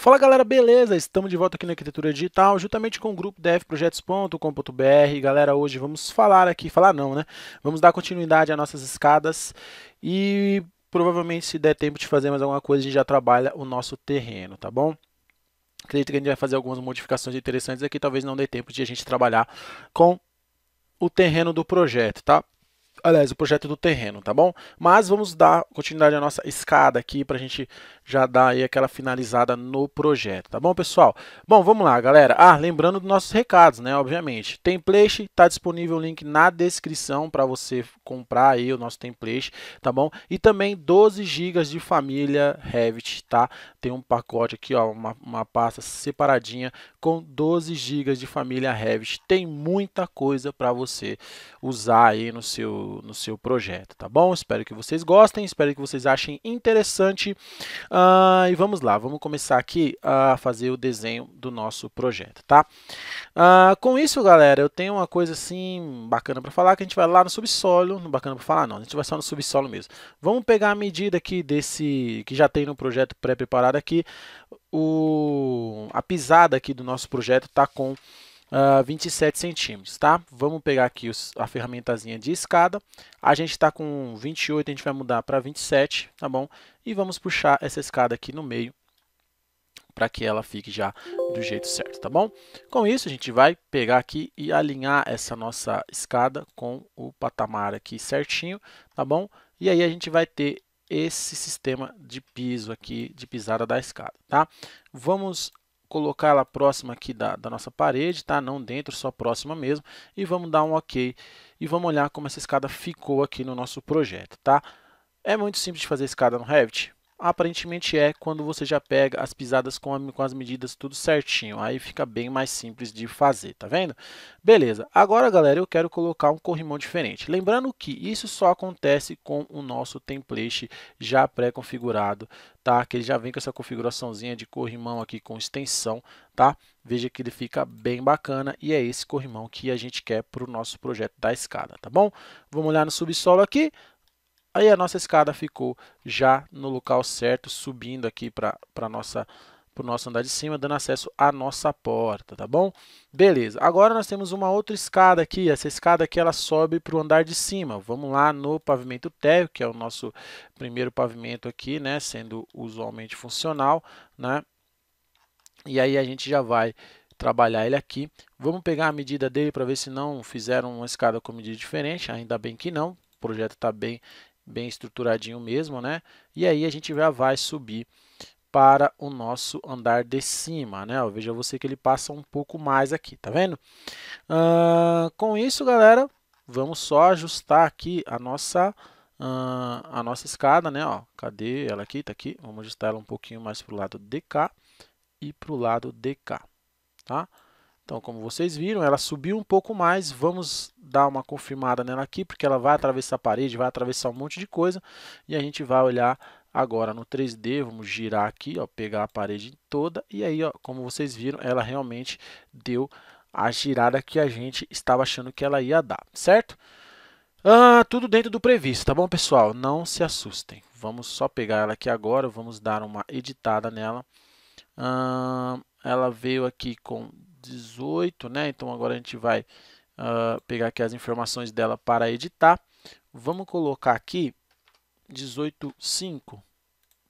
Fala galera, beleza? Estamos de volta aqui na Arquitetura Digital, juntamente com o grupo dfprojetos.com.br. Galera, hoje vamos falar aqui, falar não, né? Vamos dar continuidade às nossas escadas e provavelmente se der tempo de fazer mais alguma coisa, a gente já trabalha o nosso terreno, tá bom? Acredito que a gente vai fazer algumas modificações interessantes aqui, talvez não dê tempo de a gente trabalhar com o terreno do projeto, tá? aliás, o projeto do terreno, tá bom? Mas vamos dar continuidade à nossa escada aqui para a gente já dar aí aquela finalizada no projeto, tá bom, pessoal? Bom, vamos lá, galera. Ah, lembrando dos nossos recados, né, obviamente. Template, está disponível o link na descrição para você comprar aí o nosso template, tá bom? E também 12 GB de família Revit, tá? Tem um pacote aqui, ó, uma, uma pasta separadinha com 12 GB de família Revit. Tem muita coisa para você usar aí no seu no seu projeto, tá bom? Espero que vocês gostem, espero que vocês achem interessante. Uh, e vamos lá, vamos começar aqui a fazer o desenho do nosso projeto, tá? Uh, com isso, galera, eu tenho uma coisa assim bacana para falar, que a gente vai lá no subsolo, não bacana para falar não, a gente vai só no subsolo mesmo. Vamos pegar a medida aqui desse, que já tem no projeto pré-preparado aqui, o, a pisada aqui do nosso projeto está com uh, ah, 27 centímetros, tá? Vamos pegar aqui os, a ferramentazinha de escada. A gente está com 28, a gente vai mudar para 27, tá bom? E vamos puxar essa escada aqui no meio para que ela fique já do jeito certo, tá bom? Com isso, a gente vai pegar aqui e alinhar essa nossa escada com o patamar aqui certinho, tá bom? E aí a gente vai ter esse sistema de piso aqui, de pisada da escada, tá? Vamos colocar ela próxima aqui da, da nossa parede, tá? Não dentro, só próxima mesmo. E vamos dar um OK e vamos olhar como essa escada ficou aqui no nosso projeto, tá? É muito simples de fazer escada no Revit. Aparentemente é quando você já pega as pisadas com, a, com as medidas tudo certinho. Aí fica bem mais simples de fazer, tá vendo? Beleza, agora galera eu quero colocar um corrimão diferente. Lembrando que isso só acontece com o nosso template já pré-configurado, tá? Que ele já vem com essa configuraçãozinha de corrimão aqui com extensão, tá? Veja que ele fica bem bacana e é esse corrimão que a gente quer para o nosso projeto da escada, tá bom? Vamos olhar no subsolo aqui. Aí a nossa escada ficou já no local certo, subindo aqui para nossa para o nosso andar de cima, dando acesso à nossa porta, tá bom? Beleza, agora nós temos uma outra escada aqui, essa escada aqui ela sobe para o andar de cima, vamos lá no pavimento térreo, que é o nosso primeiro pavimento aqui, né, sendo usualmente funcional, né, e aí a gente já vai trabalhar ele aqui, vamos pegar a medida dele para ver se não fizeram uma escada com medida diferente, ainda bem que não, o projeto está bem bem estruturadinho mesmo, né? E aí a gente já vai subir para o nosso andar de cima, né? Ó, veja você que ele passa um pouco mais aqui, tá vendo? Uh, com isso, galera, vamos só ajustar aqui a nossa, uh, a nossa escada, né? Ó, cadê ela aqui? Tá aqui. Vamos ajustar ela um pouquinho mais para o lado de cá e para o lado de cá, tá? Então, como vocês viram, ela subiu um pouco mais. Vamos dar uma confirmada nela aqui, porque ela vai atravessar a parede, vai atravessar um monte de coisa. E a gente vai olhar agora no 3D, vamos girar aqui, ó, pegar a parede toda. E aí, ó, como vocês viram, ela realmente deu a girada que a gente estava achando que ela ia dar, certo? Ah, tudo dentro do previsto, tá bom, pessoal? Não se assustem. Vamos só pegar ela aqui agora, vamos dar uma editada nela. Ah, ela veio aqui com 18, né? Então agora a gente vai uh, pegar aqui as informações dela para editar. Vamos colocar aqui 18.5,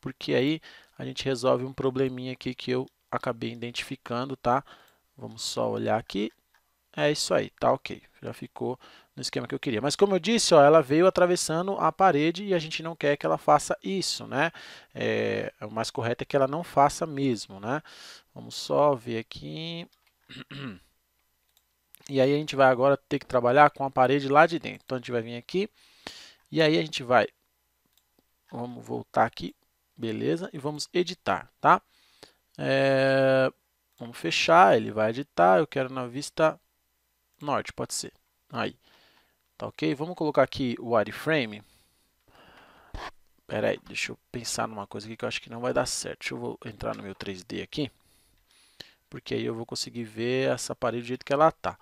porque aí a gente resolve um probleminha aqui que eu acabei identificando, tá? Vamos só olhar aqui. É isso aí, tá ok. Já ficou no esquema que eu queria. Mas como eu disse, ó, ela veio atravessando a parede e a gente não quer que ela faça isso, né? É, o mais correto é que ela não faça mesmo, né? Vamos só ver aqui. E aí a gente vai agora ter que trabalhar com a parede lá de dentro. Então a gente vai vir aqui e aí a gente vai... Vamos voltar aqui, beleza? E vamos editar, tá? É... Vamos fechar, ele vai editar, eu quero na vista norte, pode ser. Aí, tá ok? Vamos colocar aqui o wireframe. Pera aí, deixa eu pensar numa coisa aqui que eu acho que não vai dar certo. Deixa eu entrar no meu 3D aqui porque aí eu vou conseguir ver essa parede do jeito que ela está.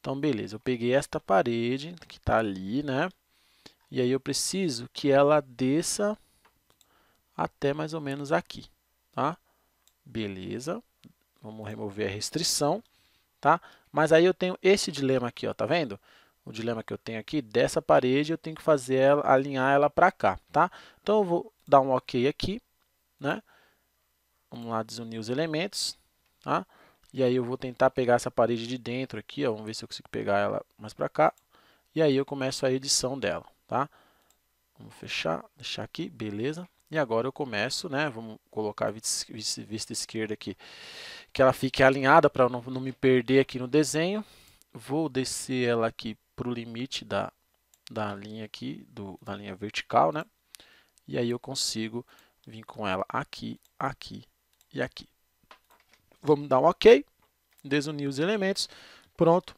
Então, beleza, eu peguei esta parede que está ali, né? E aí eu preciso que ela desça até mais ou menos aqui, tá? Beleza, vamos remover a restrição, tá? Mas aí eu tenho esse dilema aqui, ó, tá vendo? o dilema que eu tenho aqui, dessa parede eu tenho que fazer ela, alinhar ela para cá, tá? Então eu vou dar um OK aqui, né? Vamos lá desunir os elementos, Tá? E aí eu vou tentar pegar essa parede de dentro aqui, ó, vamos ver se eu consigo pegar ela mais para cá. E aí eu começo a edição dela, tá? Vamos fechar, deixar aqui, beleza. E agora eu começo, né, vamos colocar a vista, esquerda aqui, que ela fique alinhada para não, não me perder aqui no desenho. Vou descer ela aqui para o limite da, da linha aqui, do, da linha vertical, né? E aí eu consigo vir com ela aqui, aqui e aqui. Vamos dar um OK. Desunir os elementos. Pronto.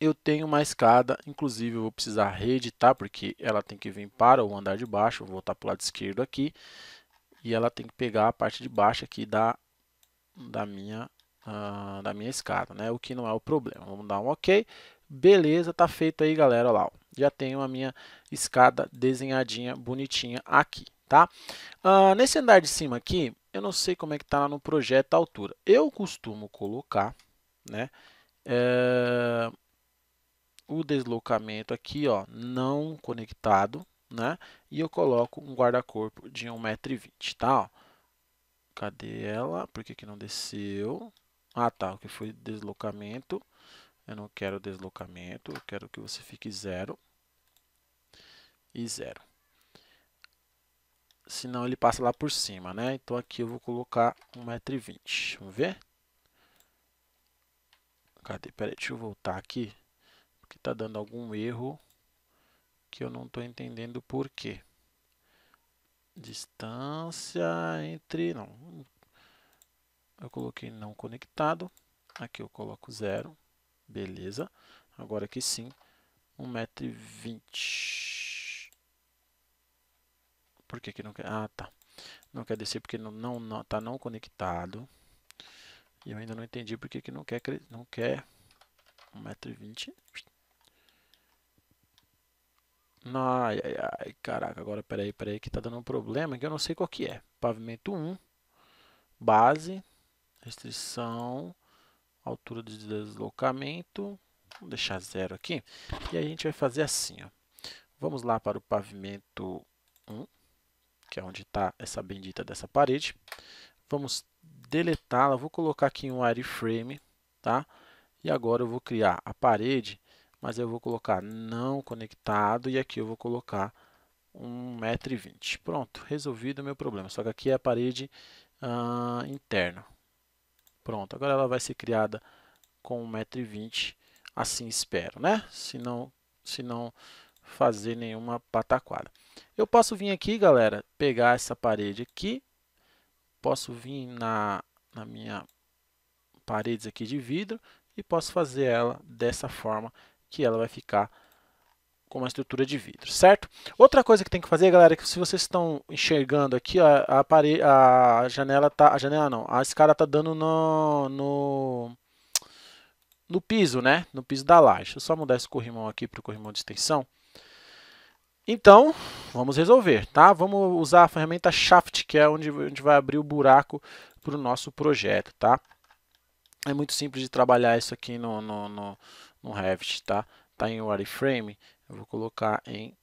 Eu tenho uma escada, inclusive eu vou precisar reeditar, porque ela tem que vir para o andar de baixo. Vou voltar para o lado esquerdo aqui. E ela tem que pegar a parte de baixo aqui da, da, minha, ah, da minha escada, né? O que não é o problema. Vamos dar um OK. Beleza, está feito aí, galera. Olha lá, já tenho a minha escada desenhadinha, bonitinha aqui, tá? Ah, nesse andar de cima aqui, eu não sei como é que está lá no projeto a altura. Eu costumo colocar né, é, o deslocamento aqui ó, não conectado né, e eu coloco um guarda-corpo de 1,20m. Tá, Cadê ela? Por que, que não desceu? Ah, tá. O que foi deslocamento. Eu não quero deslocamento. Eu quero que você fique zero e zero senão ele passa lá por cima, né? Então aqui eu vou colocar 1,20m, vamos ver? Cadê? Peraí, deixa eu voltar aqui, porque tá dando algum erro que eu não tô entendendo por quê. Distância entre... não. Eu coloquei não conectado, aqui eu coloco zero, beleza. Agora aqui sim, 1,20m. Por que, que não quer? Ah, tá. Não quer descer porque não, não, tá não conectado. E eu ainda não entendi por que não quer não quer 1,20m. Ai, ai, ai, caraca, agora peraí, peraí, que tá dando um problema que eu não sei qual que é. Pavimento 1, base, restrição, altura de deslocamento, Vou deixar zero aqui. E a gente vai fazer assim, ó. Vamos lá para o pavimento 1 que é onde está essa bendita dessa parede. Vamos deletá-la, vou colocar aqui um wireframe, tá? E agora eu vou criar a parede, mas eu vou colocar não conectado e aqui eu vou colocar 1,20m. Pronto, resolvido o meu problema. Só que aqui é a parede ah, interna. Pronto, agora ela vai ser criada com 1,20m, assim espero, né? Se não, se não fazer nenhuma pataquada. Eu posso vir aqui, galera, pegar essa parede aqui. Posso vir na, na minha paredes aqui de vidro e posso fazer ela dessa forma que ela vai ficar com uma estrutura de vidro, certo? Outra coisa que tem que fazer, galera, é que se vocês estão enxergando aqui, ó, a, a janela tá, a janela não, a escada tá dando no, no, no piso, né? No piso da laje. Deixa eu só mudar esse corrimão aqui para o corrimão de extensão. Então, vamos resolver, tá? Vamos usar a ferramenta Shaft, que é onde a gente vai abrir o buraco para o nosso projeto, tá? É muito simples de trabalhar isso aqui no, no, no, no Revit, tá? Tá em wireframe, eu vou colocar em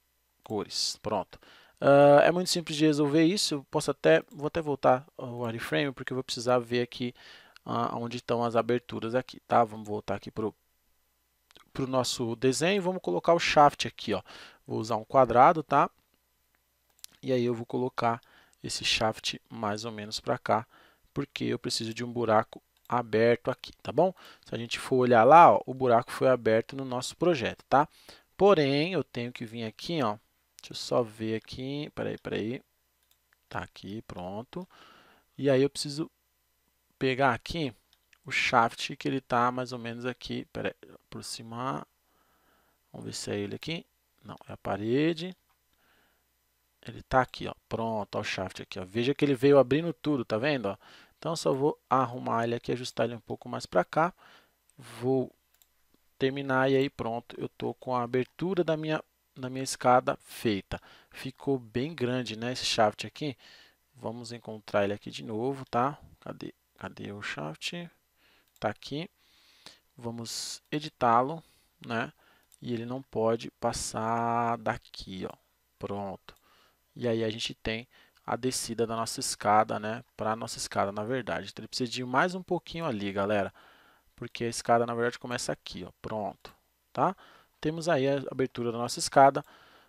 cores, pronto. Uh, é muito simples de resolver isso, eu posso até, vou até voltar ao wireframe, porque eu vou precisar ver aqui uh, onde estão as aberturas aqui, tá? Vamos voltar aqui para o nosso desenho, vamos colocar o shaft aqui, ó. Vou usar um quadrado, tá? E aí eu vou colocar esse shaft mais ou menos para cá, porque eu preciso de um buraco aberto aqui, tá bom? Se a gente for olhar lá, ó, o buraco foi aberto no nosso projeto, tá? Porém, eu tenho que vir aqui, ó, deixa eu só ver aqui, peraí, peraí, tá aqui, pronto. E aí eu preciso pegar aqui o shaft que ele tá mais ou menos aqui, peraí, aproximar, vamos ver se é ele aqui, não, é a parede. Ele tá aqui, ó. Pronto, ó, o shaft aqui, ó. Veja que ele veio abrindo tudo, tá vendo, ó? Então, só vou arrumar ele aqui, ajustar ele um pouco mais para cá. Vou terminar e aí pronto, eu tô com a abertura da minha, da minha escada feita. Ficou bem grande, né, esse shaft aqui. Vamos encontrar ele aqui de novo, tá? Cadê, cadê o shaft? Tá aqui. Vamos editá-lo, né? e ele não pode passar daqui, ó. Pronto. E aí a gente tem a descida da nossa escada, né? Para nossa escada, na verdade. Então ele precisa de mais um pouquinho ali, galera, porque a escada na verdade começa aqui, ó. Pronto, tá? Temos aí a abertura da nossa escada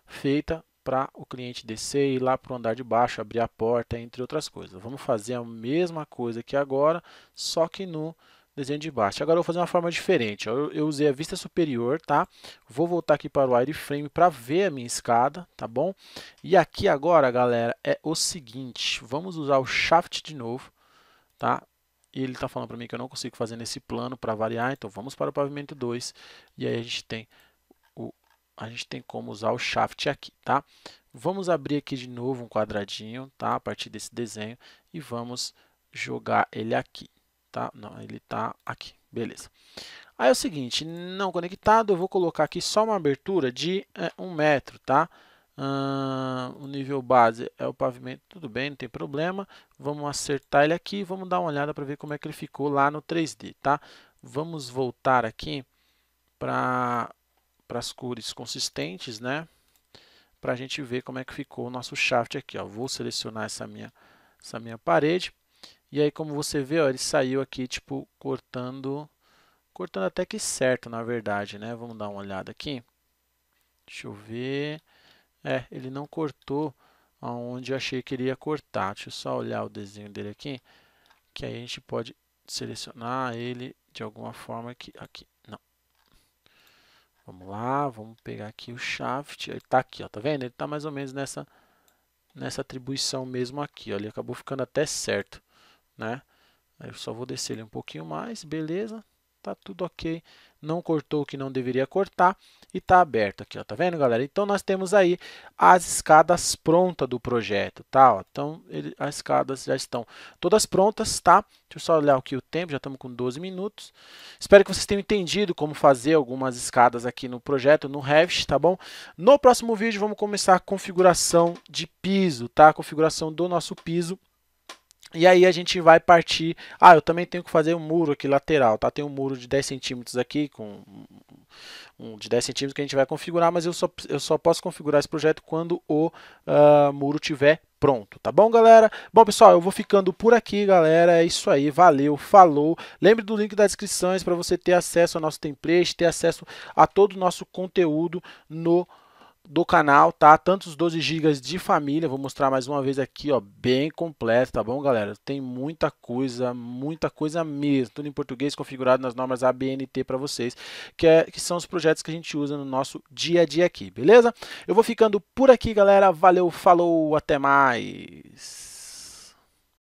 feita para o cliente descer e ir lá para o andar de baixo, abrir a porta, entre outras coisas. Vamos fazer a mesma coisa que agora, só que no desenho de baixo. Agora eu vou fazer uma forma diferente. Eu, eu usei a vista superior, tá? Vou voltar aqui para o wireframe para ver a minha escada, tá bom? E aqui agora, galera, é o seguinte. Vamos usar o Shaft de novo, tá? E ele está falando para mim que eu não consigo fazer nesse plano para variar. Então vamos para o pavimento 2. E aí a gente tem o, a gente tem como usar o Shaft aqui, tá? Vamos abrir aqui de novo um quadradinho, tá? A partir desse desenho e vamos jogar ele aqui tá? Não, ele está aqui. Beleza. Aí é o seguinte, não conectado, eu vou colocar aqui só uma abertura de é, um metro, tá? o nível base é o pavimento, tudo bem, não tem problema. Vamos acertar ele aqui, vamos dar uma olhada para ver como é que ele ficou lá no 3D, tá? Vamos voltar aqui para as cores consistentes, né? Para a gente ver como é que ficou o nosso shaft aqui, ó. Vou selecionar essa minha, essa minha parede e aí, como você vê, ó, ele saiu aqui, tipo, cortando, cortando até que certo, na verdade, né? Vamos dar uma olhada aqui. Deixa eu ver. É, ele não cortou aonde eu achei que ele ia cortar. Deixa eu só olhar o desenho dele aqui, que aí a gente pode selecionar ele de alguma forma aqui. aqui. Não. Vamos lá, vamos pegar aqui o shaft. Ele tá aqui, ó, tá vendo? Ele tá mais ou menos nessa, nessa atribuição mesmo aqui, ó. Ele acabou ficando até certo né? Eu só vou descer ele um pouquinho mais, beleza? Tá tudo ok. Não cortou o que não deveria cortar e tá aberto aqui, ó, tá vendo, galera? Então nós temos aí as escadas prontas do projeto, tá? Ó, então ele, as escadas já estão todas prontas, tá? Deixa eu só olhar aqui o tempo, já estamos com 12 minutos. Espero que vocês tenham entendido como fazer algumas escadas aqui no projeto, no Revit, tá bom? No próximo vídeo vamos começar a configuração de piso, tá? A configuração do nosso piso e aí a gente vai partir. Ah, eu também tenho que fazer um muro aqui lateral, tá? Tem um muro de 10 centímetros aqui com um de 10 centímetros que a gente vai configurar, mas eu só, eu só posso configurar esse projeto quando o uh, muro tiver pronto, tá bom, galera? Bom, pessoal, eu vou ficando por aqui, galera. É isso aí, valeu, falou. Lembre do link das descrições para você ter acesso ao nosso template, ter acesso a todo o nosso conteúdo no do canal, tá? Tanto os 12 GB de família, vou mostrar mais uma vez aqui, ó, bem completo, tá bom, galera? Tem muita coisa, muita coisa mesmo, tudo em português, configurado nas normas ABNT para vocês, que, é, que são os projetos que a gente usa no nosso dia a dia aqui, beleza? Eu vou ficando por aqui, galera, valeu, falou, até mais!